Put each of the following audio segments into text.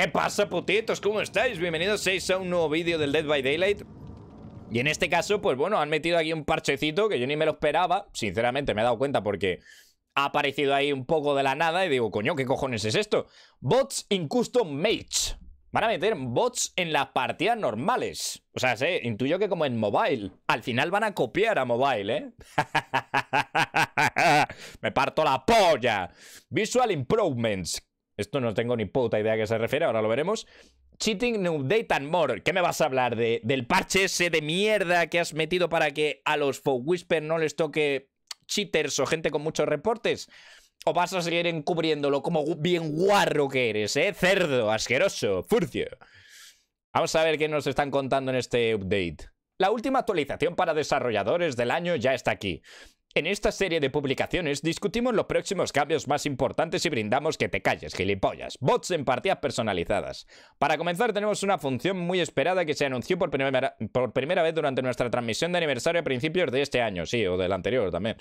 ¿Qué pasa, putitos? ¿Cómo estáis? Bienvenidos a un nuevo vídeo del Dead by Daylight Y en este caso, pues bueno, han metido aquí un parchecito que yo ni me lo esperaba Sinceramente, me he dado cuenta porque ha aparecido ahí un poco de la nada Y digo, coño, ¿qué cojones es esto? Bots in Custom Mage Van a meter bots en las partidas normales O sea, sé, intuyo que como en mobile Al final van a copiar a mobile, ¿eh? me parto la polla Visual Improvements esto no tengo ni puta idea a qué se refiere, ahora lo veremos. Cheating Update and More. ¿Qué me vas a hablar de, del parche ese de mierda que has metido para que a los Fog Whisper no les toque cheaters o gente con muchos reportes? ¿O vas a seguir encubriéndolo como bien guarro que eres, eh? Cerdo, asqueroso, furcio. Vamos a ver qué nos están contando en este update. La última actualización para desarrolladores del año ya está aquí. En esta serie de publicaciones discutimos los próximos cambios más importantes y brindamos que te calles, gilipollas, bots en partidas personalizadas. Para comenzar tenemos una función muy esperada que se anunció por primera, por primera vez durante nuestra transmisión de aniversario a principios de este año, sí, o del anterior también.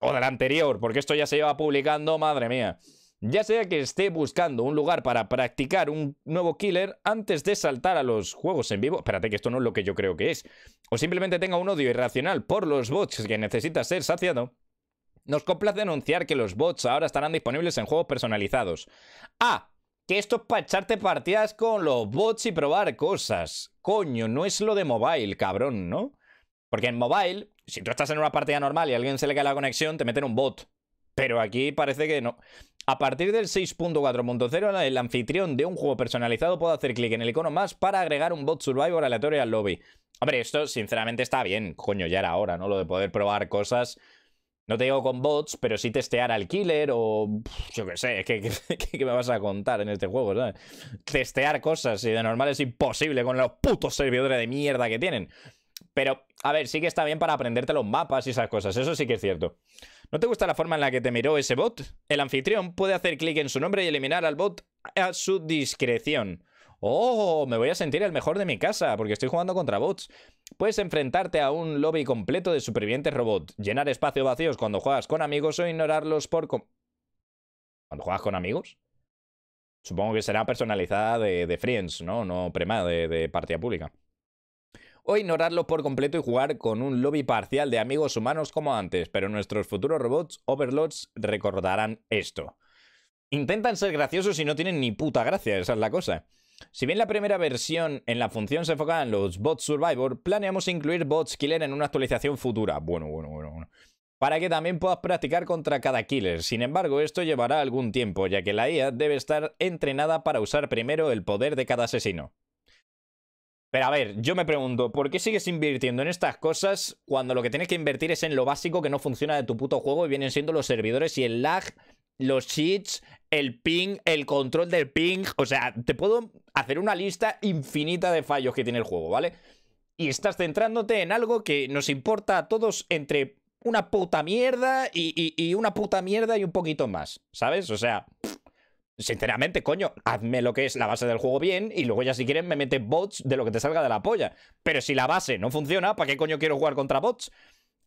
O del anterior, porque esto ya se lleva publicando, madre mía. Ya sea que esté buscando un lugar para practicar un nuevo killer antes de saltar a los juegos en vivo, espérate que esto no es lo que yo creo que es, o simplemente tenga un odio irracional por los bots que necesita ser saciado, nos complace anunciar que los bots ahora estarán disponibles en juegos personalizados. Ah, Que esto es para echarte partidas con los bots y probar cosas. Coño, no es lo de mobile, cabrón, ¿no? Porque en mobile, si tú estás en una partida normal y a alguien se le cae la conexión, te meten un bot. Pero aquí parece que no. A partir del 6.4.0, el anfitrión de un juego personalizado puede hacer clic en el icono más para agregar un bot survivor aleatorio al lobby. Hombre, esto sinceramente está bien, coño, ya era hora, ¿no? Lo de poder probar cosas, no te digo con bots, pero sí testear al killer o yo qué sé, ¿qué, me vas a contar en este juego, ¿sabes? Testear cosas y de normal es imposible con los putos servidores de mierda que tienen. Pero, a ver, sí que está bien para aprenderte los mapas y esas cosas, eso sí que es cierto. ¿No te gusta la forma en la que te miró ese bot? El anfitrión puede hacer clic en su nombre y eliminar al bot a su discreción. ¡Oh! Me voy a sentir el mejor de mi casa porque estoy jugando contra bots. Puedes enfrentarte a un lobby completo de supervivientes robot, llenar espacios vacíos cuando juegas con amigos o ignorarlos por... ¿Cuando juegas con amigos? Supongo que será personalizada de, Friends, ¿no? No prema, de partida pública o ignorarlo por completo y jugar con un lobby parcial de amigos humanos como antes, pero nuestros futuros robots overlords recordarán esto. Intentan ser graciosos y no tienen ni puta gracia, esa es la cosa. Si bien la primera versión en la función se enfocaba en los bots Survivor, planeamos incluir bots Killer en una actualización futura. Bueno, bueno, bueno, bueno. Para que también puedas practicar contra cada killer. Sin embargo, esto llevará algún tiempo, ya que la IA debe estar entrenada para usar primero el poder de cada asesino. Pero a ver, yo me pregunto, ¿por qué sigues invirtiendo en estas cosas cuando lo que tienes que invertir es en lo básico que no funciona de tu puto juego y vienen siendo los servidores y el lag, los cheats, el ping, el control del ping? O sea, te puedo hacer una lista infinita de fallos que tiene el juego, ¿vale? Y estás centrándote en algo que nos importa a todos entre una puta mierda y, una puta mierda y un poquito más, ¿sabes? O sea... Sinceramente, coño, hazme lo que es la base del juego bien y luego ya si quieren me mete bots de lo que te salga de la polla. Pero si la base no funciona, ¿para qué coño quiero jugar contra bots?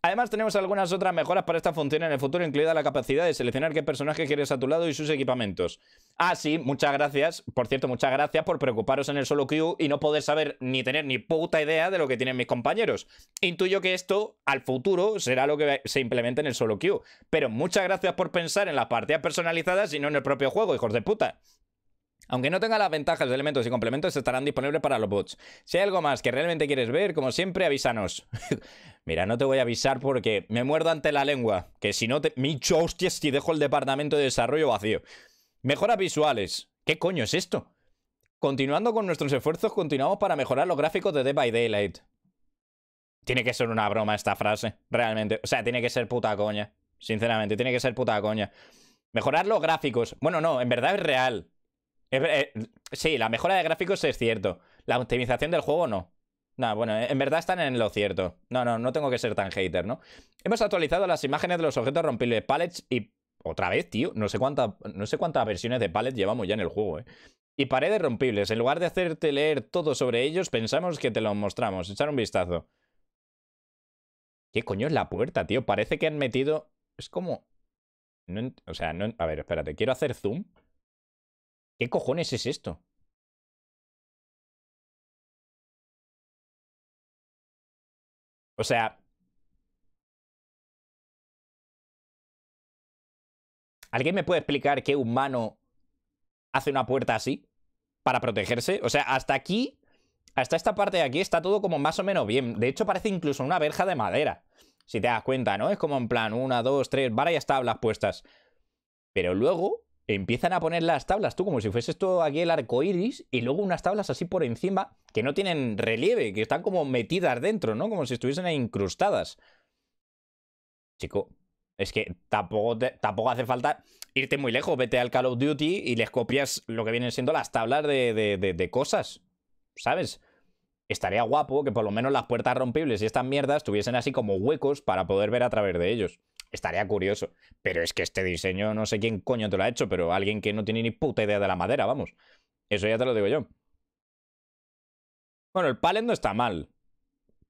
Además tenemos algunas otras mejoras para esta función en el futuro, incluida la capacidad de seleccionar qué personaje quieres a tu lado y sus equipamientos. Ah, sí, muchas gracias. Por cierto, muchas gracias por preocuparos en el solo queue y no poder saber ni tener ni puta idea de lo que tienen mis compañeros. Intuyo que esto, al futuro, será lo que se implemente en el solo queue. Pero muchas gracias por pensar en las partidas personalizadas y no en el propio juego, hijos de puta. Aunque no tenga las ventajas de elementos y complementos, estarán disponibles para los bots. Si hay algo más que realmente quieres ver, como siempre, avísanos. Mira, no te voy a avisar porque me muerdo ante la lengua. Que si no te... Micho hostias si dejo el departamento de desarrollo vacío. Mejoras visuales. ¿Qué coño es esto? Continuando con nuestros esfuerzos, continuamos para mejorar los gráficos de Dead by Daylight. Tiene que ser una broma esta frase, realmente. O sea, tiene que ser puta coña. Sinceramente, tiene que ser puta coña. Mejorar los gráficos. Bueno, no, en verdad es real. Eh, sí, la mejora de gráficos es cierto. La optimización del juego no. Nah, bueno, en verdad están en lo cierto. No, no, no tengo que ser tan hater, ¿no? Hemos actualizado las imágenes de los objetos rompibles pallets y. Otra vez, tío. No sé, no sé cuántas versiones de palets llevamos ya en el juego, ¿eh? Y paredes rompibles. En lugar de hacerte leer todo sobre ellos, pensamos que te los mostramos. Echar un vistazo. ¿Qué coño es la puerta, tío? Parece que han metido. Es como. No, o sea, no. A ver, espérate. Quiero hacer zoom. ¿Qué cojones es esto? O sea... ¿Alguien me puede explicar qué humano hace una puerta así para protegerse? O sea, hasta aquí, hasta esta parte de aquí está todo como más o menos bien. De hecho, parece incluso una verja de madera. Si te das cuenta, ¿no? Es como en plan, una, dos, tres, varias tablas puestas. Pero luego, empiezan a poner las tablas, tú, como si fuese esto aquí el arco iris, y luego unas tablas así por encima que no tienen relieve, que están como metidas dentro, ¿no? Como si estuviesen incrustadas. Chico, es que tampoco, tampoco hace falta irte muy lejos. Vete al Call of Duty y les copias lo que vienen siendo las tablas de, de cosas, ¿sabes? Estaría guapo que por lo menos las puertas rompibles y estas mierdas tuviesen así como huecos para poder ver a través de ellos estaría curioso. Pero es que este diseño, no sé quién coño te lo ha hecho, pero alguien que no tiene ni puta idea de la madera, vamos. Eso ya te lo digo yo. Bueno, el palet no está mal.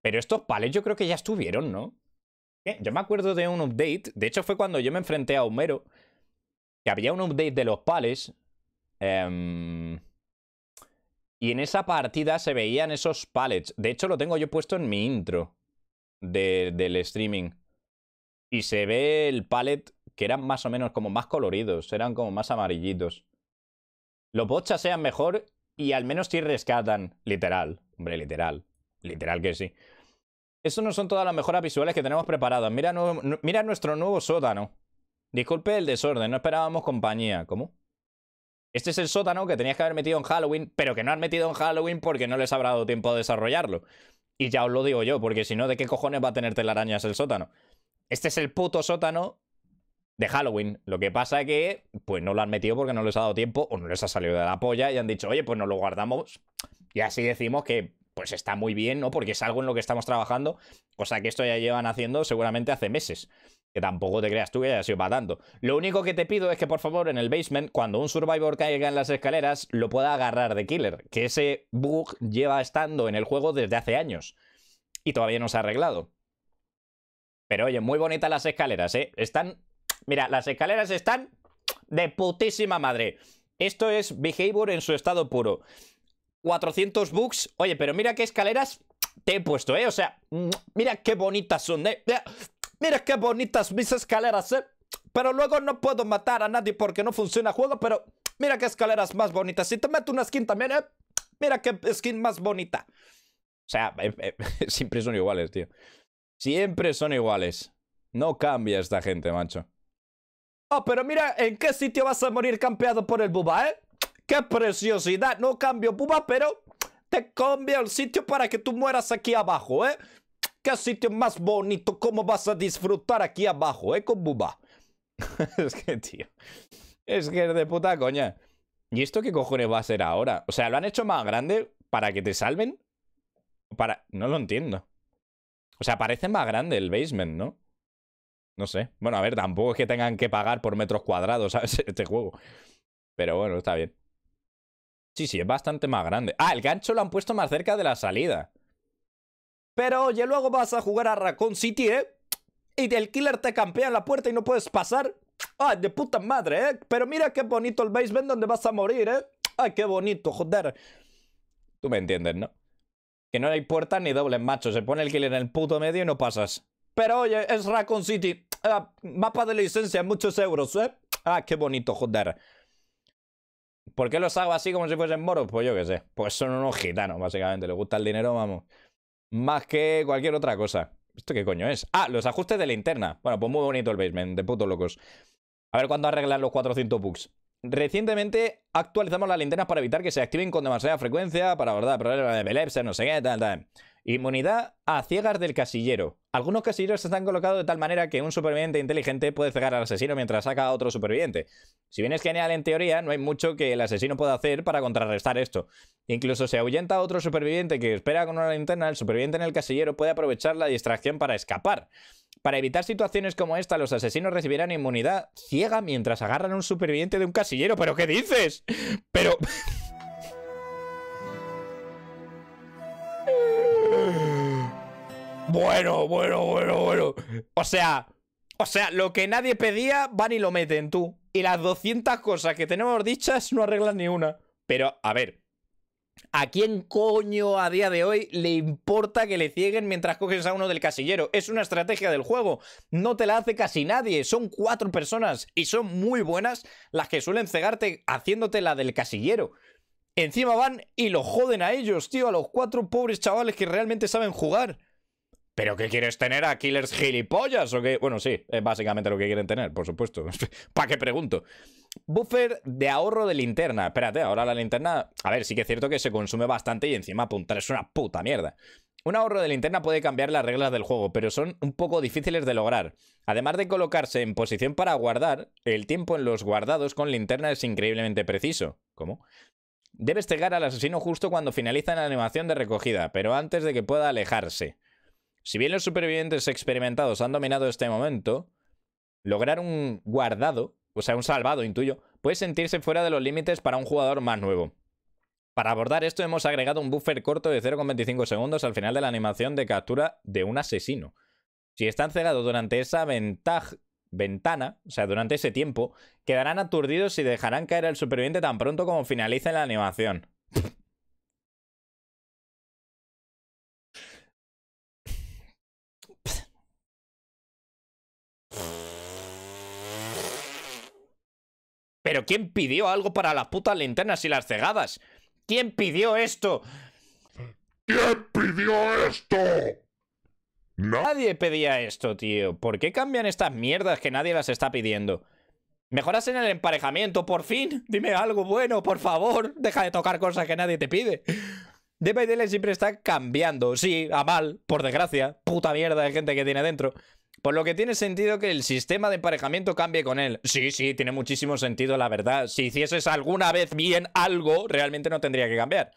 Pero estos palets yo creo que ya estuvieron, ¿no? Yo me acuerdo de un update. De hecho, fue cuando yo me enfrenté a Homero. Que había un update de los palets. Em, y en esa partida se veían esos palets. De hecho, lo tengo yo puesto en mi intro de, del streaming. Y se ve el palette que eran más o menos como más coloridos, eran como más amarillitos. Los bochas sean mejor y al menos sí rescatan, literal. Hombre, literal. Literal que sí. Eso no son todas las mejoras visuales que tenemos preparadas. Mira, mira nuestro nuevo sótano. Disculpe el desorden, no esperábamos compañía. ¿Cómo? Este es el sótano que tenías que haber metido en Halloween, pero que no han metido en Halloween porque no les habrá dado tiempo a desarrollarlo. Y ya os lo digo yo, porque si no, ¿de qué cojones va a tener telarañas el sótano? Este es el puto sótano de Halloween. Lo que pasa es que, pues no lo han metido porque no les ha dado tiempo o no les ha salido de la polla y han dicho, oye, pues nos lo guardamos. Y así decimos que, pues está muy bien, ¿no? Porque es algo en lo que estamos trabajando. cosa que esto ya llevan haciendo seguramente hace meses. Que tampoco te creas tú que haya sido para Lo único que te pido es que, por favor, en el basement, cuando un survivor caiga en las escaleras, lo pueda agarrar de killer. Que ese bug lleva estando en el juego desde hace años. Y todavía no se ha arreglado. Pero oye, muy bonitas las escaleras, ¿eh? Están... Mira, las escaleras están de putísima madre. Esto es Behavior en su estado puro. 400 bucks. Oye, pero mira qué escaleras te he puesto, ¿eh? O sea, mira qué bonitas son, ¿eh? Mira qué bonitas mis escaleras, ¿eh? Pero luego no puedo matar a nadie porque no funciona el juego, pero mira qué escaleras más bonitas. Si te meto una skin también, ¿eh? Mira qué skin más bonita. O sea, siempre son iguales, tío. Siempre son iguales. No cambia esta gente, macho. Oh, pero mira en qué sitio vas a morir campeado por el buba, ¿eh? ¡Qué preciosidad! No cambio Bubba, pero te cambio el sitio para que tú mueras aquí abajo, ¿eh? ¡Qué sitio más bonito! ¿Cómo vas a disfrutar aquí abajo, eh? Con buba. es que, tío. Es que es de puta coña. ¿Y esto qué cojones va a ser ahora? O sea, ¿lo han hecho más grande para que te salven? Para... No lo entiendo. O sea, parece más grande el basement, ¿no? No sé. Bueno, a ver, tampoco es que tengan que pagar por metros cuadrados, ¿sabes? Este juego. Pero bueno, está bien. Sí, sí, es bastante más grande. Ah, el gancho lo han puesto más cerca de la salida. Pero oye, luego vas a jugar a Raccoon City, ¿eh? Y el killer te campea en la puerta y no puedes pasar. ¡Ay, de puta madre, eh! Pero mira qué bonito el basement donde vas a morir, ¿eh? ¡Ay, qué bonito, joder! Tú me entiendes, ¿no? Que no hay puertas ni dobles, macho. Se pone el killer en el puto medio y no pasas. Pero oye, es Raccoon City. Ah, mapa de licencia, muchos euros, ¿eh? Ah, qué bonito, joder. ¿Por qué los hago así como si fuesen moros? Pues yo qué sé. Pues son unos gitanos, básicamente. Le gusta el dinero, vamos. Más que cualquier otra cosa. ¿Esto qué coño es? Ah, los ajustes de linterna. Bueno, pues muy bonito el basement, de putos locos. A ver cuándo arreglan los 400 bucks. Recientemente actualizamos las linternas para evitar que se activen con demasiada frecuencia, para abordar problemas de epilepsia, no sé qué, tal, tal. Inmunidad a ciegas del casillero. Algunos casilleros están colocados de tal manera que un superviviente inteligente puede cegar al asesino mientras saca a otro superviviente. Si bien es genial en teoría, no hay mucho que el asesino pueda hacer para contrarrestar esto. Incluso si ahuyenta a otro superviviente que espera con una linterna, el superviviente en el casillero puede aprovechar la distracción para escapar. Para evitar situaciones como esta, los asesinos recibirán inmunidad ciega mientras agarran a un superviviente de un casillero. ¿Pero qué dices? Pero... bueno, bueno, bueno, bueno. O sea... O sea, lo que nadie pedía, van y lo meten tú. Y las 200 cosas que tenemos dichas no arreglan ni una. Pero, a ver, ¿A quién coño a día de hoy le importa que le cieguen mientras coges a uno del casillero? Es una estrategia del juego. No te la hace casi nadie. Son cuatro personas y son muy buenas las que suelen cegarte haciéndote la del casillero. Encima van y lo joden a ellos, tío, a los cuatro pobres chavales que realmente saben jugar. ¿Pero qué quieres tener a killers gilipollas? ¿O qué? Bueno, sí, es básicamente lo que quieren tener, por supuesto. ¿Para qué pregunto? Buffer de ahorro de linterna. Espérate, ahora la linterna. A ver, sí que es cierto que se consume bastante y encima apuntar es una puta mierda. Un ahorro de linterna puede cambiar las reglas del juego, pero son un poco difíciles de lograr. Además de colocarse en posición para guardar, el tiempo en los guardados con linterna es increíblemente preciso. ¿Cómo? Debes pegar al asesino justo cuando finaliza la animación de recogida, pero antes de que pueda alejarse. Si bien los supervivientes experimentados han dominado este momento, lograr un guardado, o sea, un salvado, intuyo, puede sentirse fuera de los límites para un jugador más nuevo. Para abordar esto hemos agregado un buffer corto de 0,25 segundos al final de la animación de captura de un asesino. Si están cerrados durante esa ventaja, ventana, o sea, durante ese tiempo, quedarán aturdidos y dejarán caer al superviviente tan pronto como finalice la animación. Pero ¿quién pidió algo para las putas linternas y las cegadas? ¿Quién pidió esto? ¿Quién pidió esto? Nadie pedía esto, tío. ¿Por qué cambian estas mierdas que nadie las está pidiendo? Mejoras en el emparejamiento, por fin. Dime algo bueno, por favor. Deja de tocar cosas que nadie te pide. Dele siempre está cambiando. Sí, a mal, por desgracia. Puta mierda de gente que tiene dentro. Por lo que tiene sentido que el sistema de emparejamiento cambie con él. Sí, sí, tiene muchísimo sentido, la verdad. Si hicieses alguna vez bien algo, realmente no tendría que cambiar.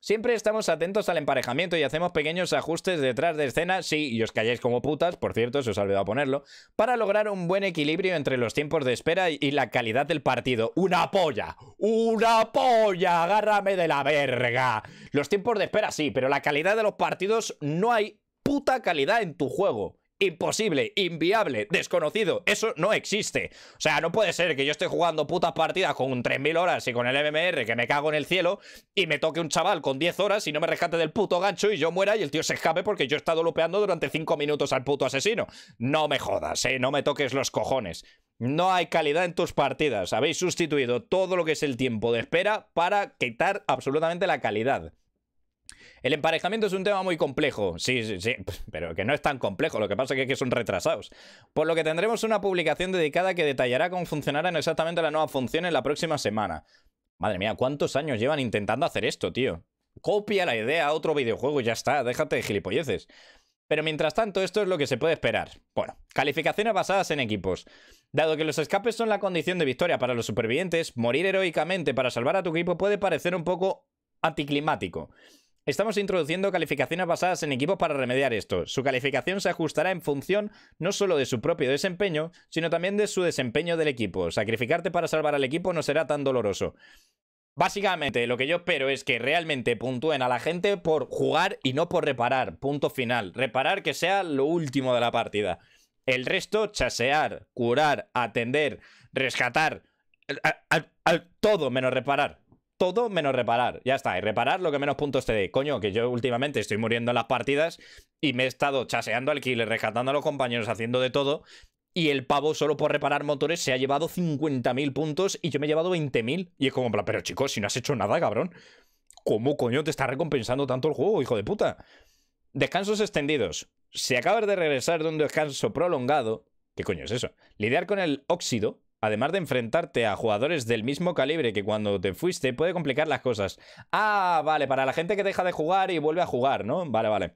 Siempre estamos atentos al emparejamiento y hacemos pequeños ajustes detrás de escena, sí, y os calláis como putas, por cierto, se os ha olvidado ponerlo, para lograr un buen equilibrio entre los tiempos de espera y la calidad del partido. ¡Una polla! ¡Una polla! ¡Agárrame de la verga! Los tiempos de espera sí, pero la calidad de los partidos no hay puta calidad en tu juego imposible, inviable, desconocido. Eso no existe. O sea, no puede ser que yo esté jugando putas partidas con 3.000 horas y con el MMR que me cago en el cielo y me toque un chaval con 10 horas y no me rescate del puto gancho y yo muera y el tío se escape porque yo he estado lopeando durante 5 minutos al puto asesino. No me jodas, eh, no me toques los cojones. No hay calidad en tus partidas. Habéis sustituido todo lo que es el tiempo de espera para quitar absolutamente la calidad. El emparejamiento es un tema muy complejo. Sí, sí, sí, pero que no es tan complejo, lo que pasa es que son retrasados. Por lo que tendremos una publicación dedicada que detallará cómo funcionarán exactamente la nueva función en la próxima semana. Madre mía, ¿cuántos años llevan intentando hacer esto, tío? Copia la idea a otro videojuego y ya está, déjate de gilipolleces. Pero mientras tanto, esto es lo que se puede esperar. Bueno, calificaciones basadas en equipos. Dado que los escapes son la condición de victoria para los supervivientes, morir heroicamente para salvar a tu equipo puede parecer un poco anticlimático. Estamos introduciendo calificaciones basadas en equipos para remediar esto. Su calificación se ajustará en función no solo de su propio desempeño, sino también de su desempeño del equipo. Sacrificarte para salvar al equipo no será tan doloroso. Básicamente, lo que yo espero es que realmente puntúen a la gente por jugar y no por reparar. Punto final. Reparar que sea lo último de la partida. El resto, chasear, curar, atender, rescatar. al, todo menos reparar todo menos reparar. Ya está, y reparar lo que menos puntos te dé. Coño, que yo últimamente estoy muriendo en las partidas y me he estado chaseando alquiler, rescatando a los compañeros, haciendo de todo. Y el pavo solo por reparar motores se ha llevado 50.000 puntos y yo me he llevado 20.000. Y es como, pero chicos, si no has hecho nada, cabrón. ¿Cómo coño te está recompensando tanto el juego, hijo de puta? Descansos extendidos. Si acabas de regresar de un descanso prolongado, ¿Qué coño es eso? Lidiar con el óxido Además de enfrentarte a jugadores del mismo calibre que cuando te fuiste, puede complicar las cosas. Ah, vale, para la gente que deja de jugar y vuelve a jugar, ¿no? Vale, vale.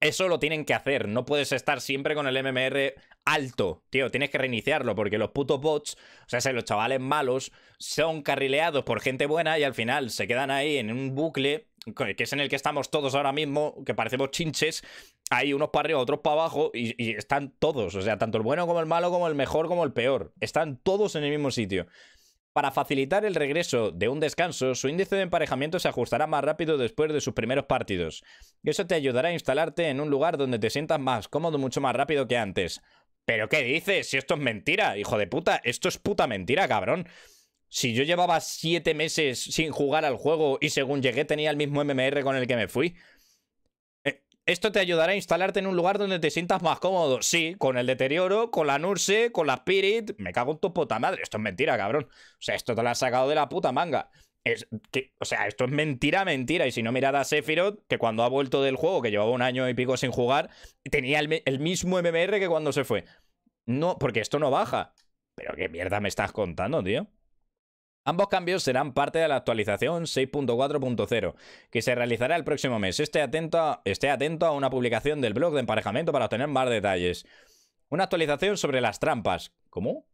Eso lo tienen que hacer, no puedes estar siempre con el MMR alto, tío, tienes que reiniciarlo porque los putos bots, o sea, los chavales malos son carrileados por gente buena y al final se quedan ahí en un bucle que es en el que estamos todos ahora mismo, que parecemos chinches, hay unos para arriba, otros para abajo, y, están todos, o sea, tanto el bueno como el malo, como el mejor, como el peor, están todos en el mismo sitio. Para facilitar el regreso de un descanso, su índice de emparejamiento se ajustará más rápido después de sus primeros partidos. Y eso te ayudará a instalarte en un lugar donde te sientas más cómodo mucho más rápido que antes. ¿Pero qué dices? Si esto es mentira, hijo de puta, esto es puta mentira, cabrón. Si yo llevaba siete meses sin jugar al juego y según llegué tenía el mismo MMR con el que me fui. Eh, esto te ayudará a instalarte en un lugar donde te sientas más cómodo. Sí, con el deterioro, con la Nurse, con la Spirit. Me cago en tu puta madre. Esto es mentira, cabrón. O sea, esto te lo has sacado de la puta manga. Es que, o sea, esto es mentira, mentira. Y si no mirad a Sephiroth, que cuando ha vuelto del juego, que llevaba un año y pico sin jugar, tenía el mismo MMR que cuando se fue. No, porque esto no baja. Pero qué mierda me estás contando, tío. Ambos cambios serán parte de la actualización 6.4.0, que se realizará el próximo mes. Esté atento, a, una publicación del blog de emparejamiento para obtener más detalles. Una actualización sobre las trampas. ¿Cómo?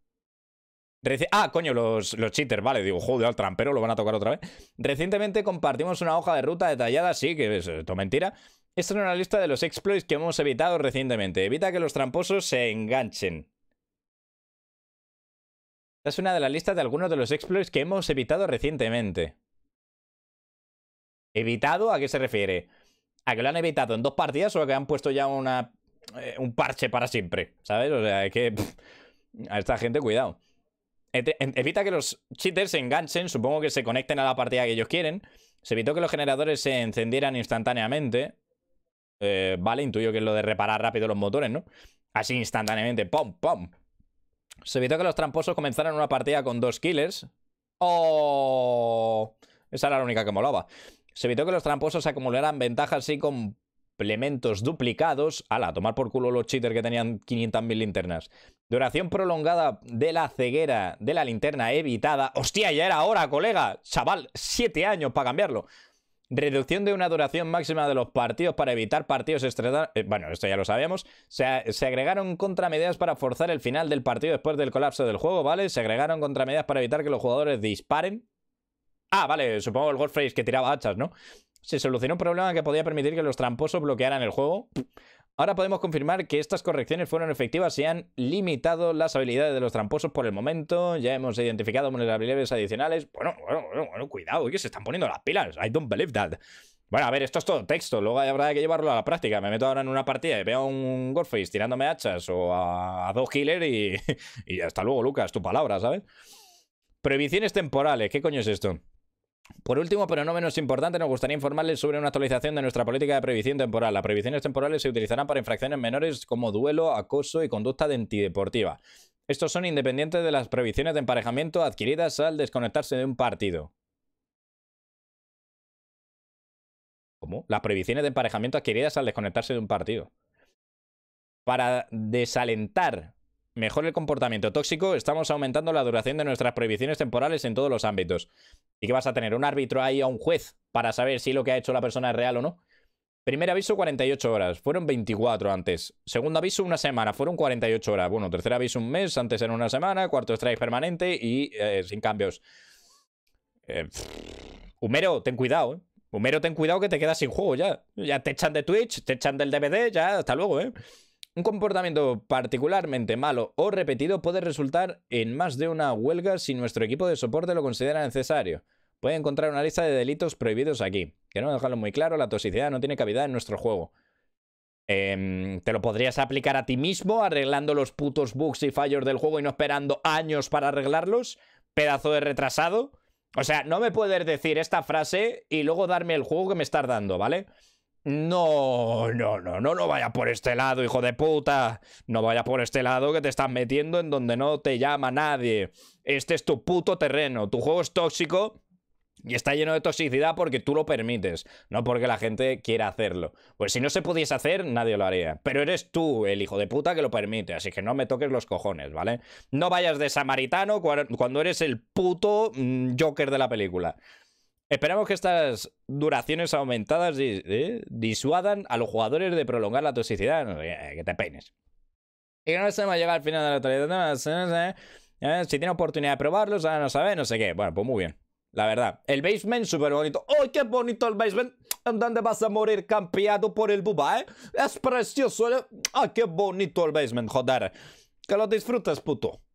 ah, coño, los, los cheaters, vale. Digo, joder, al trampero lo van a tocar otra vez. Recientemente compartimos una hoja de ruta detallada, sí, que es esto mentira. Esta es una lista de los exploits que hemos evitado recientemente. Evita que los tramposos se enganchen. Esta es una de las listas de algunos de los exploits que hemos evitado recientemente. ¿Evitado? ¿A qué se refiere? ¿A que lo han evitado en dos partidas o a que han puesto ya una, eh, un parche para siempre? ¿Sabes? O sea, es que... a esta gente, cuidado. Evita que los cheaters se enganchen, supongo que se conecten a la partida que ellos quieren. Se evitó que los generadores se encendieran instantáneamente. Eh, vale, intuyo que es lo de reparar rápido los motores, ¿no? Así instantáneamente, ¡pum, pum! Se evitó que los tramposos comenzaran una partida con dos killers. ¡Oh! Esa era la única que molaba. Se evitó que los tramposos acumularan ventajas y complementos duplicados. ¡Hala! Tomar por culo los cheaters que tenían 500.000 linternas. Duración prolongada de la ceguera de la linterna evitada. ¡Hostia! Ya era hora, colega. Chaval, siete años para cambiarlo. Reducción de una duración máxima de los partidos para evitar partidos estresados. Eh, bueno, esto ya lo sabíamos. Se, agregaron contramedidas para forzar el final del partido después del colapso del juego, ¿vale? Se agregaron contramedidas para evitar que los jugadores disparen. Ah, vale, supongo el es que tiraba hachas, ¿no? Se solucionó un problema que podía permitir que los tramposos bloquearan el juego. Ahora podemos confirmar que estas correcciones fueron efectivas y han limitado las habilidades de los tramposos por el momento. Ya hemos identificado vulnerabilidades adicionales. Bueno, bueno, bueno, cuidado, que se están poniendo las pilas. I don't believe that. Bueno, a ver, esto es todo texto, luego habrá que llevarlo a la práctica. Me meto ahora en una partida y veo a un Gorface tirándome hachas o a, dos healers y, y hasta luego, Lucas, tu palabra, ¿sabes? Prohibiciones temporales, ¿qué coño es esto? Por último, pero no menos importante, nos gustaría informarles sobre una actualización de nuestra política de previsión temporal. Las previsiones temporales se utilizarán para infracciones menores como duelo, acoso y conducta de antideportiva. Estos son independientes de las previsiones de emparejamiento adquiridas al desconectarse de un partido. ¿Cómo? Las previsiones de emparejamiento adquiridas al desconectarse de un partido. Para desalentar mejor el comportamiento tóxico, estamos aumentando la duración de nuestras prohibiciones temporales en todos los ámbitos. ¿Y qué vas a tener? ¿Un árbitro ahí o un juez para saber si lo que ha hecho la persona es real o no? Primer aviso, 48 horas. Fueron 24 antes. Segundo aviso, una semana. Fueron 48 horas. Bueno, tercer aviso, un mes. Antes era una semana. Cuarto strike permanente y eh, sin cambios. Humero, eh, ten cuidado, ¿eh? Humero, ten cuidado que te quedas sin juego ya. Ya te echan de Twitch, te echan del DVD, ya, hasta luego, ¿eh? Un comportamiento particularmente malo o repetido puede resultar en más de una huelga si nuestro equipo de soporte lo considera necesario. Puede encontrar una lista de delitos prohibidos aquí. Quiero dejarlo muy claro, la toxicidad no tiene cabida en nuestro juego. Em, te lo podrías aplicar a ti mismo arreglando los putos bugs y fallos del juego y no esperando años para arreglarlos. Pedazo de retrasado. O sea, no me puedes decir esta frase y luego darme el juego que me estás dando, ¿vale? No, no, no, no, no por este lado, hijo de puta. No vaya por este lado que te estás metiendo en donde no te llama nadie. Este es tu puto terreno. Tu juego es tóxico y está lleno de toxicidad porque tú lo permites, no porque la gente quiera hacerlo. Pues si no se pudiese hacer, nadie lo haría. Pero eres tú, el hijo de puta, que lo permite, así que no me toques los cojones, ¿vale? No vayas de samaritano cuando eres el puto mm, Joker de la película. Esperamos que estas duraciones aumentadas ¿eh? disuadan a los jugadores de prolongar la toxicidad. Eh, que te peines. Y no se a llegar al final de la no, si tiene oportunidad de probarlos, ahora no sabe, no sé qué. Bueno, pues muy bien. La verdad. El basement, súper bonito. ¡Ay, qué bonito el basement! ¿Dónde vas a morir campeado por el buba, eh? Es precioso. ¿eh? ¡Ay, qué bonito el basement, joder! Que lo disfrutas, puto.